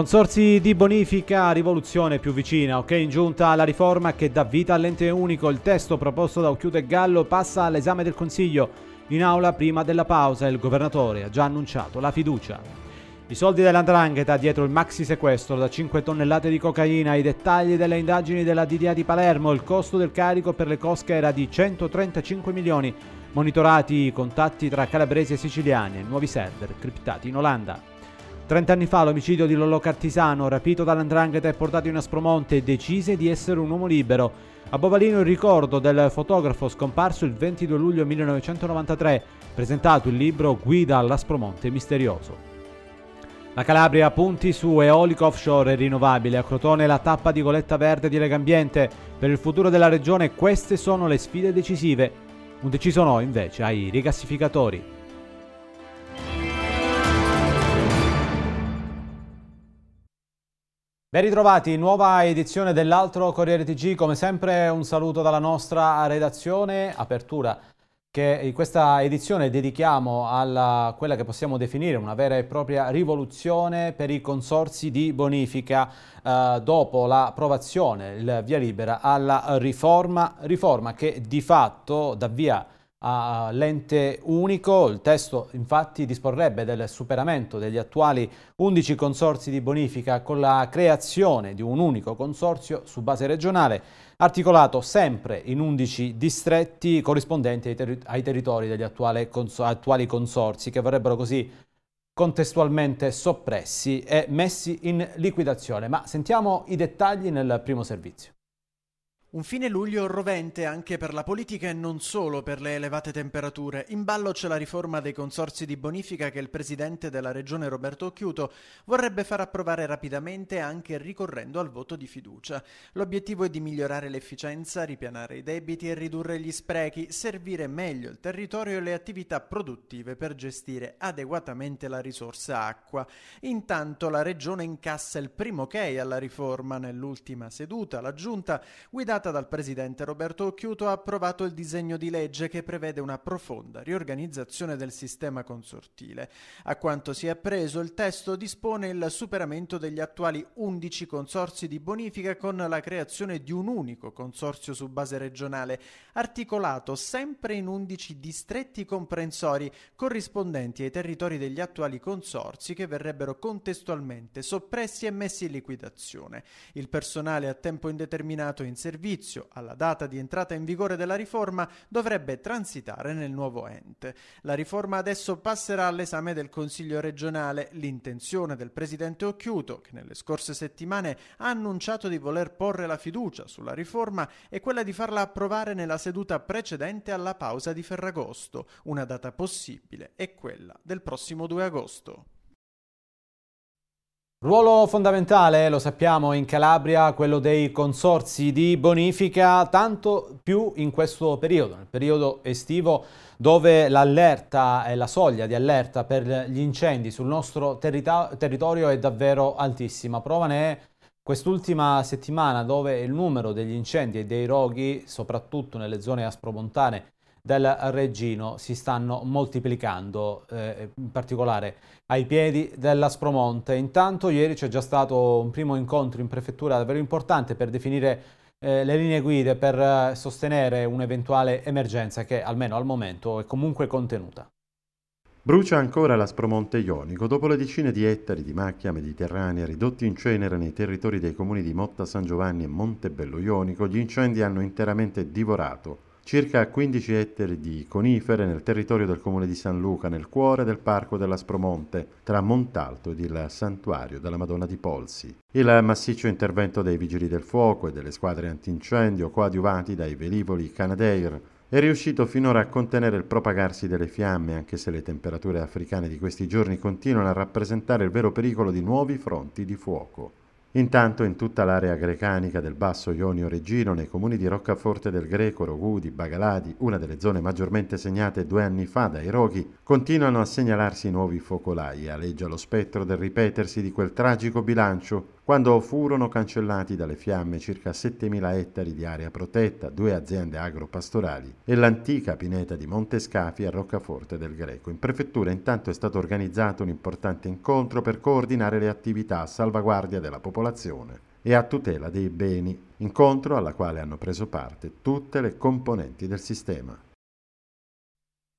Consorsi di bonifica, rivoluzione più vicina, ok in giunta alla riforma che dà vita all'ente unico, il testo proposto da Occhiuto e Gallo passa all'esame del Consiglio, in aula prima della pausa il governatore ha già annunciato la fiducia. I soldi dell'andrangheta dietro il maxi sequestro da 5 tonnellate di cocaina, i dettagli delle indagini della DDA di Palermo, il costo del carico per le cosche era di 135 milioni, monitorati i contatti tra calabresi e siciliani e nuovi server criptati in Olanda. 30 anni fa l'omicidio di Lollo Cartisano, rapito dall'andrangheta e portato in Aspromonte, decise di essere un uomo libero. A Bovalino il ricordo del fotografo scomparso il 22 luglio 1993, presentato il libro Guida all'Aspromonte misterioso. La Calabria punti su eolico offshore e rinnovabile, a Crotone la tappa di goletta verde di Legambiente. Per il futuro della regione queste sono le sfide decisive. Un deciso no invece ai rigassificatori. Ben ritrovati, nuova edizione dell'altro Corriere TG, come sempre un saluto dalla nostra redazione, apertura che in questa edizione dedichiamo a quella che possiamo definire una vera e propria rivoluzione per i consorsi di bonifica eh, dopo l'approvazione, il via libera alla riforma, riforma che di fatto dà via all'ente unico. Il testo infatti disporrebbe del superamento degli attuali 11 consorsi di bonifica con la creazione di un unico consorzio su base regionale, articolato sempre in 11 distretti corrispondenti ai, terri ai territori degli attuali, cons attuali consorsi che verrebbero così contestualmente soppressi e messi in liquidazione. Ma sentiamo i dettagli nel primo servizio. Un fine luglio rovente anche per la politica e non solo per le elevate temperature. In ballo c'è la riforma dei consorsi di bonifica che il presidente della regione Roberto Occhiuto vorrebbe far approvare rapidamente anche ricorrendo al voto di fiducia. L'obiettivo è di migliorare l'efficienza, ripianare i debiti e ridurre gli sprechi, servire meglio il territorio e le attività produttive per gestire adeguatamente la risorsa acqua. Intanto la regione incassa il primo ok alla riforma. Nell'ultima seduta la giunta guidata nominata dal presidente Roberto Occhiuto, ha approvato il disegno di legge che prevede una profonda riorganizzazione del sistema consortile. A quanto si è appreso, il testo dispone il superamento degli attuali 11 consorsi di bonifica con la creazione di un unico consorzio su base regionale, articolato sempre in 11 distretti comprensori corrispondenti ai territori degli attuali consorsi che verrebbero contestualmente soppressi e messi in liquidazione. Il personale a tempo indeterminato in servizio prefettizio alla data di entrata in vigore della riforma dovrebbe transitare nel nuovo ente. La riforma adesso passerà all'esame del Consiglio regionale. L'intenzione del presidente Occhiuto, che nelle scorse settimane ha annunciato di voler porre la fiducia sulla riforma, è quella di farla approvare nella seduta precedente alla pausa di Ferragosto. Una data possibile è quella del prossimo 2 agosto. Ruolo fondamentale, lo sappiamo, in Calabria, quello dei consorsi di bonifica, tanto più in questo periodo, nel periodo estivo dove l'allerta e la soglia di allerta per gli incendi sul nostro territorio è davvero altissima. Prova ne è quest'ultima settimana dove il numero degli incendi e dei roghi, soprattutto nelle zone aspromontane, del Reggino si stanno moltiplicando, eh, in particolare ai piedi della Spromonte. Intanto ieri c'è già stato un primo incontro in prefettura davvero importante per definire eh, le linee guida per eh, sostenere un'eventuale emergenza che almeno al momento è comunque contenuta. Brucia ancora la Spromonte Ionico dopo le decine di ettari di macchia mediterranea ridotti in cenere nei territori dei comuni di Motta San Giovanni e Montebello Ionico, gli incendi hanno interamente divorato circa 15 ettari di conifere nel territorio del comune di San Luca, nel cuore del parco dell'Aspromonte, tra Montalto ed il santuario della Madonna di Polsi. Il massiccio intervento dei vigili del fuoco e delle squadre antincendio coadiuvati dai velivoli Canadair è riuscito finora a contenere il propagarsi delle fiamme, anche se le temperature africane di questi giorni continuano a rappresentare il vero pericolo di nuovi fronti di fuoco. Intanto in tutta l'area grecanica del Basso Ionio Regino, nei comuni di Roccaforte del Greco, Rogudi, Bagaladi, una delle zone maggiormente segnate due anni fa dai roghi, continuano a segnalarsi nuovi focolai e aleggia lo spettro del ripetersi di quel tragico bilancio quando furono cancellati dalle fiamme circa 7.000 ettari di area protetta, due aziende agropastorali e l'antica pineta di Montescafi a Roccaforte del Greco. In prefettura intanto è stato organizzato un importante incontro per coordinare le attività a salvaguardia della popolazione e a tutela dei beni, incontro alla quale hanno preso parte tutte le componenti del sistema.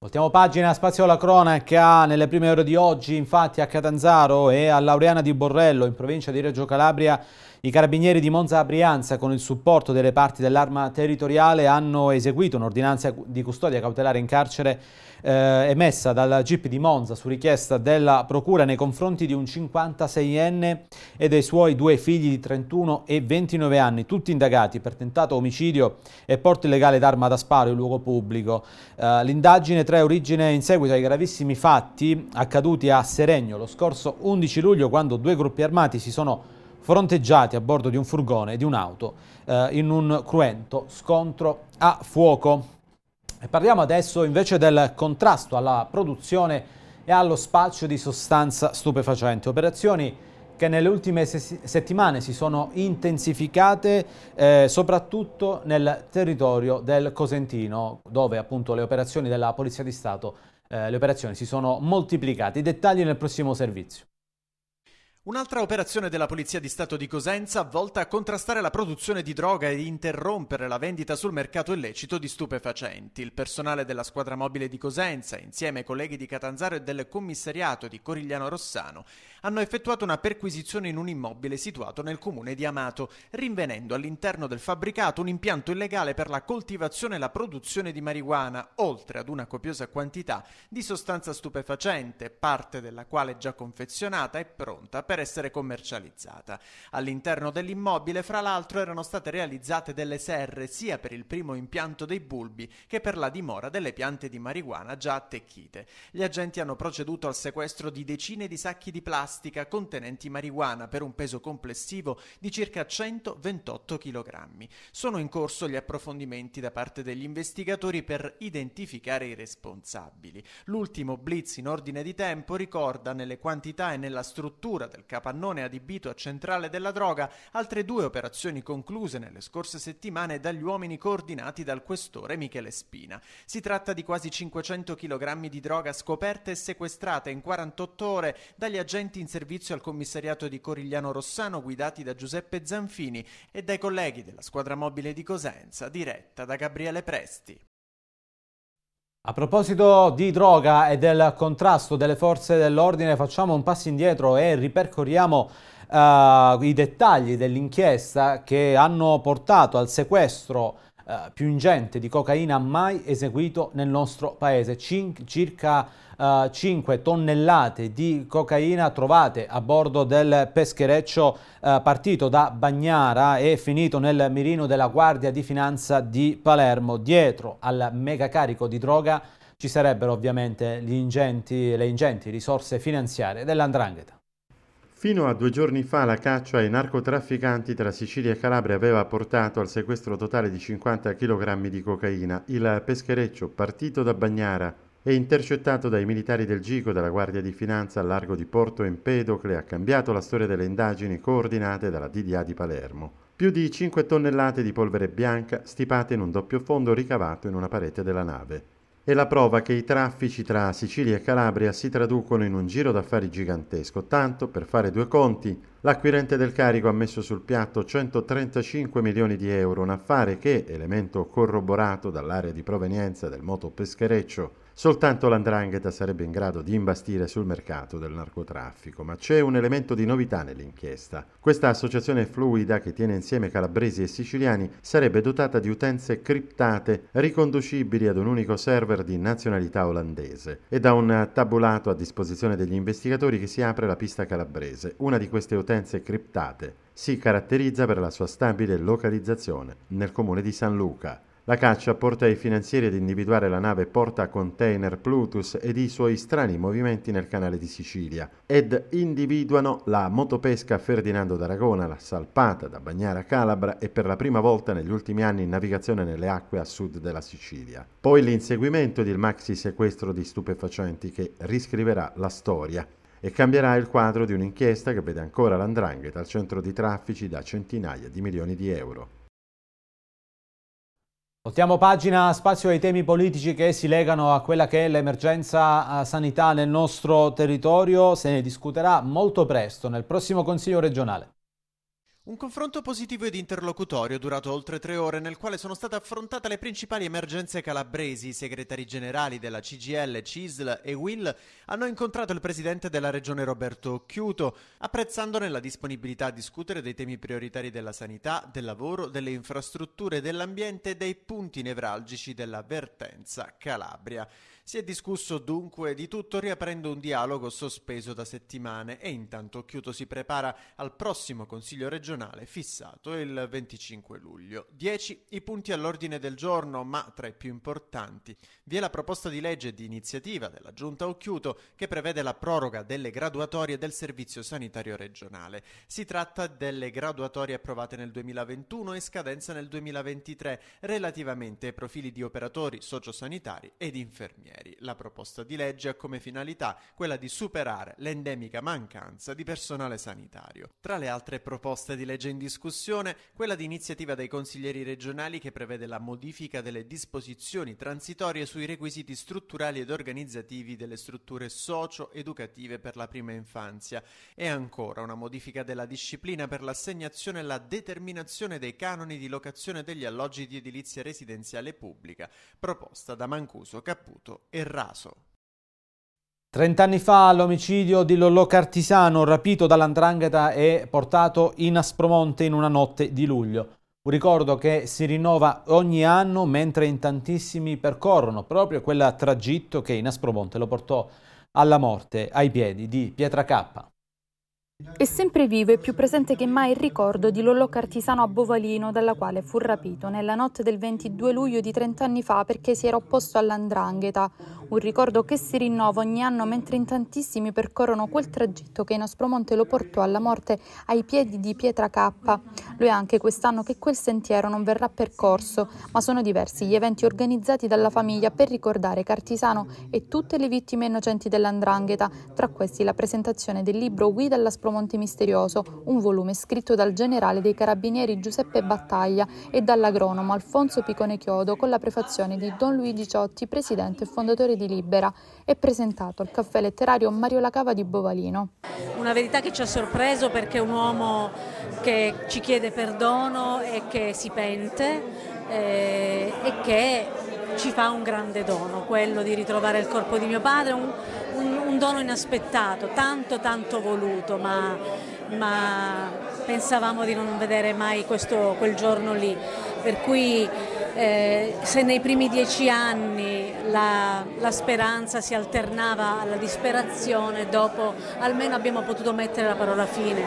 Voltiamo pagina, spazio alla cronaca. Nelle prime ore di oggi, infatti, a Catanzaro e a Laureana di Borrello, in provincia di Reggio Calabria, i carabinieri di Monza Brianza, con il supporto delle parti dell'arma territoriale, hanno eseguito un'ordinanza di custodia cautelare in carcere eh, emessa dal GIP di Monza su richiesta della Procura nei confronti di un 56enne e dei suoi due figli di 31 e 29 anni, tutti indagati per tentato omicidio e porto illegale d'arma da sparo in luogo pubblico. Eh, L'indagine trae origine in seguito ai gravissimi fatti accaduti a Seregno lo scorso 11 luglio quando due gruppi armati si sono fronteggiati a bordo di un furgone e di un'auto eh, in un cruento scontro a fuoco. E parliamo adesso invece del contrasto alla produzione e allo spaccio di sostanza stupefacente, operazioni che nelle ultime settimane si sono intensificate eh, soprattutto nel territorio del Cosentino, dove appunto le operazioni della Polizia di Stato eh, le operazioni si sono moltiplicate. I dettagli nel prossimo servizio. Un'altra operazione della Polizia di Stato di Cosenza volta a contrastare la produzione di droga e interrompere la vendita sul mercato illecito di stupefacenti. Il personale della squadra mobile di Cosenza, insieme ai colleghi di Catanzaro e del commissariato di Corigliano Rossano, hanno effettuato una perquisizione in un immobile situato nel comune di Amato, rinvenendo all'interno del fabbricato un impianto illegale per la coltivazione e la produzione di marijuana, oltre ad una copiosa quantità di sostanza stupefacente, parte della quale già confezionata e pronta per per essere commercializzata. All'interno dell'immobile, fra l'altro, erano state realizzate delle serre sia per il primo impianto dei bulbi che per la dimora delle piante di marijuana già attecchite. Gli agenti hanno proceduto al sequestro di decine di sacchi di plastica contenenti marijuana per un peso complessivo di circa 128 kg. Sono in corso gli approfondimenti da parte degli investigatori per identificare i responsabili. L'ultimo blitz in ordine di tempo ricorda nelle quantità e nella struttura del del capannone adibito a centrale della droga, altre due operazioni concluse nelle scorse settimane dagli uomini coordinati dal questore Michele Spina. Si tratta di quasi 500 kg di droga scoperte e sequestrate in 48 ore dagli agenti in servizio al commissariato di Corigliano Rossano guidati da Giuseppe Zanfini e dai colleghi della squadra mobile di Cosenza, diretta da Gabriele Presti. A proposito di droga e del contrasto delle forze dell'ordine, facciamo un passo indietro e ripercorriamo uh, i dettagli dell'inchiesta che hanno portato al sequestro eh, più ingente di cocaina mai eseguito nel nostro paese. Cin circa eh, 5 tonnellate di cocaina trovate a bordo del peschereccio eh, partito da Bagnara e finito nel mirino della Guardia di Finanza di Palermo. Dietro al megacarico di droga ci sarebbero ovviamente ingenti, le ingenti risorse finanziarie dell'Andrangheta. Fino a due giorni fa la caccia ai narcotrafficanti tra Sicilia e Calabria aveva portato al sequestro totale di 50 kg di cocaina. Il peschereccio, partito da Bagnara e intercettato dai militari del Gico della Guardia di Finanza al largo di Porto Empedocle, ha cambiato la storia delle indagini coordinate dalla DDA di Palermo. Più di 5 tonnellate di polvere bianca stipate in un doppio fondo ricavato in una parete della nave è la prova che i traffici tra Sicilia e Calabria si traducono in un giro d'affari gigantesco. Tanto, per fare due conti, l'acquirente del carico ha messo sul piatto 135 milioni di euro, un affare che, elemento corroborato dall'area di provenienza del moto peschereccio Soltanto l'andrangheta sarebbe in grado di imbastire sul mercato del narcotraffico, ma c'è un elemento di novità nell'inchiesta. Questa associazione fluida che tiene insieme calabresi e siciliani sarebbe dotata di utenze criptate riconducibili ad un unico server di nazionalità olandese e da un tabulato a disposizione degli investigatori che si apre la pista calabrese. Una di queste utenze criptate si caratterizza per la sua stabile localizzazione nel comune di San Luca la caccia porta i finanzieri ad individuare la nave porta container Plutus ed i suoi strani movimenti nel canale di Sicilia ed individuano la motopesca Ferdinando d'Aragona, la salpata da Bagnara Calabra e per la prima volta negli ultimi anni in navigazione nelle acque a sud della Sicilia. Poi l'inseguimento ed il maxi sequestro di stupefacenti che riscriverà la storia e cambierà il quadro di un'inchiesta che vede ancora l'andrangheta al centro di traffici da centinaia di milioni di euro. Voltiamo pagina, spazio ai temi politici che si legano a quella che è l'emergenza eh, sanità nel nostro territorio. Se ne discuterà molto presto nel prossimo Consiglio regionale. Un confronto positivo ed interlocutorio durato oltre tre ore nel quale sono state affrontate le principali emergenze calabresi. I segretari generali della CGL, CISL e WIL hanno incontrato il presidente della regione Roberto Occhiuto, apprezzandone la disponibilità a discutere dei temi prioritari della sanità, del lavoro, delle infrastrutture, dell'ambiente e dei punti nevralgici della vertenza Calabria. Si è discusso dunque di tutto riaprendo un dialogo sospeso da settimane e intanto Chiuto si prepara al prossimo Consiglio regionale fissato il 25 luglio. 10 i punti all'ordine del giorno, ma tra i più importanti vi è la proposta di legge di iniziativa della Giunta Occhiuto che prevede la proroga delle graduatorie del Servizio Sanitario Regionale. Si tratta delle graduatorie approvate nel 2021 e scadenza nel 2023 relativamente ai profili di operatori sociosanitari ed infermieri stranieri. La proposta di legge ha come finalità quella di superare l'endemica mancanza di personale sanitario. Tra le altre proposte di legge in discussione, quella di iniziativa dei consiglieri regionali che prevede la modifica delle disposizioni transitorie sui requisiti strutturali ed organizzativi delle strutture socio-educative per la prima infanzia e ancora una modifica della disciplina per l'assegnazione e la determinazione dei canoni di locazione degli alloggi di edilizia residenziale pubblica proposta da Mancuso Caputo e raso. Trent'anni fa l'omicidio di Lollò Cartisano, rapito dall'andrangheta e portato in Aspromonte in una notte di luglio. Un ricordo che si rinnova ogni anno mentre in tantissimi percorrono proprio quel tragitto che in Aspromonte lo portò alla morte ai piedi di Pietra Cappa. È sempre vivo e più presente che mai il ricordo di l'ollocca Cartisano a Bovalino dalla quale fu rapito nella notte del 22 luglio di 30 anni fa perché si era opposto all'andrangheta, un ricordo che si rinnova ogni anno mentre in tantissimi percorrono quel tragitto che in Aspromonte lo portò alla morte ai piedi di Pietra K. Lo è anche quest'anno che quel sentiero non verrà percorso, ma sono diversi gli eventi organizzati dalla famiglia per ricordare Cartisano e tutte le vittime innocenti dell'andrangheta, tra questi la presentazione del libro Guida all'Aspromonte Monte Misterioso, un volume scritto dal generale dei carabinieri Giuseppe Battaglia e dall'agronomo Alfonso Picone Chiodo con la prefazione di Don Luigi Ciotti, presidente e fondatore di Libera, e presentato al caffè letterario Mario Lacava di Bovalino. Una verità che ci ha sorpreso perché è un uomo che ci chiede perdono e che si pente eh, e che ci fa un grande dono, quello di ritrovare il corpo di mio padre, un dono inaspettato, tanto tanto voluto, ma, ma pensavamo di non vedere mai questo, quel giorno lì. Per cui eh, se nei primi dieci anni la, la, speranza si alternava alla disperazione, dopo almeno abbiamo potuto mettere la parola fine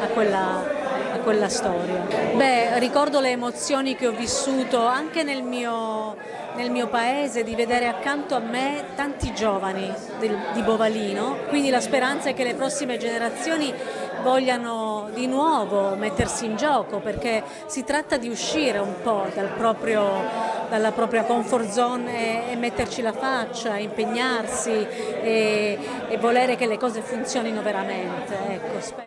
a quella quella storia. Beh, ricordo le emozioni che ho vissuto anche nel mio, nel mio paese di vedere accanto a me tanti giovani del, di Bovalino, quindi la speranza è che le prossime generazioni vogliano di nuovo mettersi in gioco perché si tratta di uscire un po' dal proprio, dalla propria comfort zone e, e, metterci la faccia, impegnarsi e, e, volere che le cose funzionino veramente. Ecco.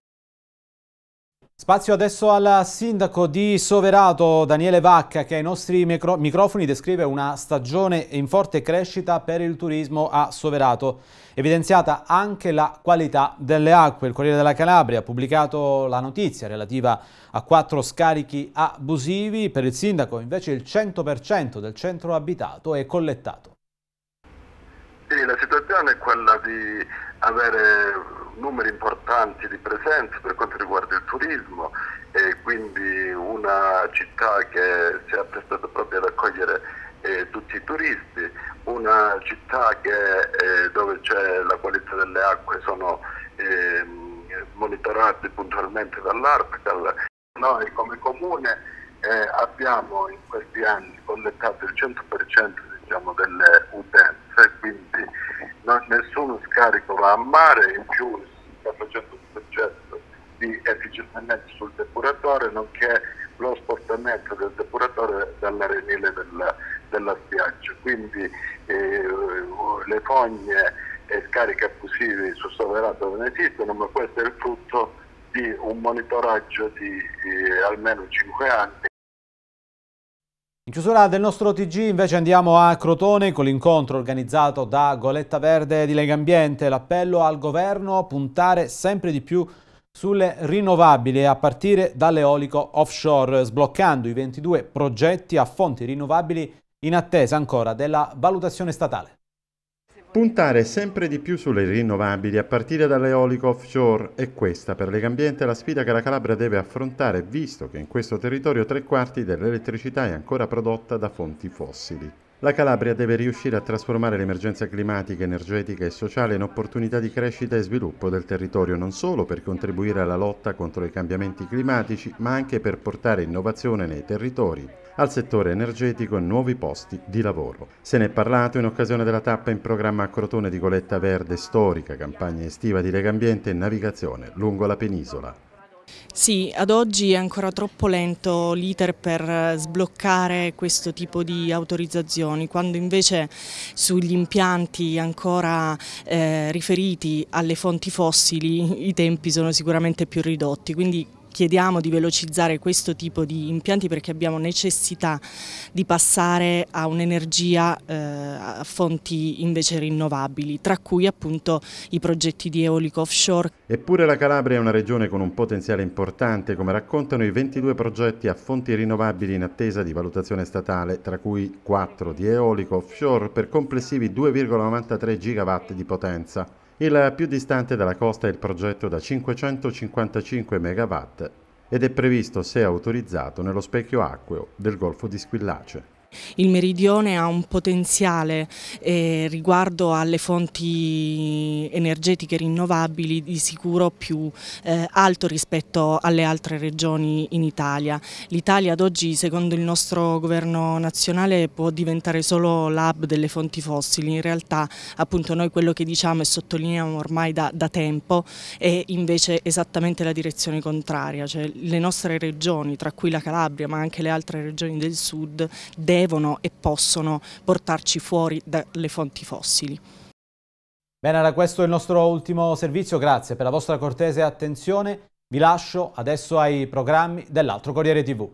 Spazio adesso al sindaco di Soverato, Daniele Vacca, che ai nostri micro microfoni descrive una stagione in forte crescita per il turismo a Soverato, evidenziata anche la qualità delle acque. Il Corriere della Calabria ha pubblicato la notizia relativa a quattro scarichi abusivi, per il sindaco invece il 100% del centro abitato è collettato. Sì, la situazione è quella di avere numeri importanti di presenza per quanto riguarda il turismo e quindi una città che si è prestata proprio ad accogliere eh, tutti i turisti, una città che, eh, dove c'è la qualità delle acque sono eh, monitorate puntualmente dall'ARPCAL. Noi come comune eh, abbiamo in questi anni collettato il 100% diciamo, delle utenze, quindi nessuno scarico va a mare, in più si sta facendo un progetto di efficientamento sul depuratore, nonché lo spostamento del depuratore dall'arenile della, della spiaggia. Quindi eh, le fogne e scariche abusive su Soverato non esistono, ma questo è il frutto di un monitoraggio di eh, almeno 5 anni. In chiusura del nostro TG invece andiamo a Crotone con l'incontro organizzato da Goletta Verde di Lega Ambiente, l'appello al governo a puntare sempre di più sulle rinnovabili a partire dall'eolico offshore, sbloccando i 22 progetti a fonti rinnovabili in attesa ancora della valutazione statale. Puntare sempre di più sulle rinnovabili a partire dall'eolico offshore è questa per Legambiente la sfida che la Calabria deve affrontare visto che in questo territorio tre quarti dell'elettricità è ancora prodotta da fonti fossili. La Calabria deve riuscire a trasformare l'emergenza climatica, energetica e sociale in opportunità di crescita e sviluppo del territorio non solo per contribuire alla lotta contro i cambiamenti climatici, ma anche per portare innovazione nei territori, al settore energetico e nuovi posti di lavoro. Se ne è parlato in occasione della tappa in programma a Crotone di Goletta Verde Storica, campagna estiva di Legambiente e navigazione lungo la penisola. Sì, ad oggi è ancora troppo lento l'iter per eh, sbloccare questo tipo di autorizzazioni, quando invece sugli impianti ancora eh, riferiti alle fonti fossili i tempi sono sicuramente più ridotti, quindi chiediamo di velocizzare questo tipo di impianti perché abbiamo necessità di passare a un'energia eh, a fonti invece rinnovabili, tra cui appunto i progetti di eolico offshore. Eppure la Calabria è una regione con un potenziale importante, come raccontano i 22 progetti a fonti rinnovabili in attesa di valutazione statale, tra cui 4 di eolico offshore per complessivi 2,93 gigawatt di potenza. Il più distante dalla costa è il progetto da 555 MW ed è previsto, se autorizzato, nello specchio acqueo del Golfo di Squillace. Il meridione ha un potenziale eh, riguardo alle fonti energetiche rinnovabili di sicuro più eh, alto rispetto alle altre regioni in Italia. L'Italia ad oggi secondo il nostro governo nazionale può diventare solo l'hub delle fonti fossili, in realtà appunto noi quello che diciamo e sottolineiamo ormai da, da tempo è invece esattamente la direzione contraria, cioè le nostre regioni tra cui la Calabria ma anche le altre regioni del sud devono devono e possono portarci fuori dalle fonti fossili. Bene, era questo il nostro ultimo servizio, grazie per la vostra cortese attenzione. Vi lascio adesso ai programmi dell'altro Corriere TV.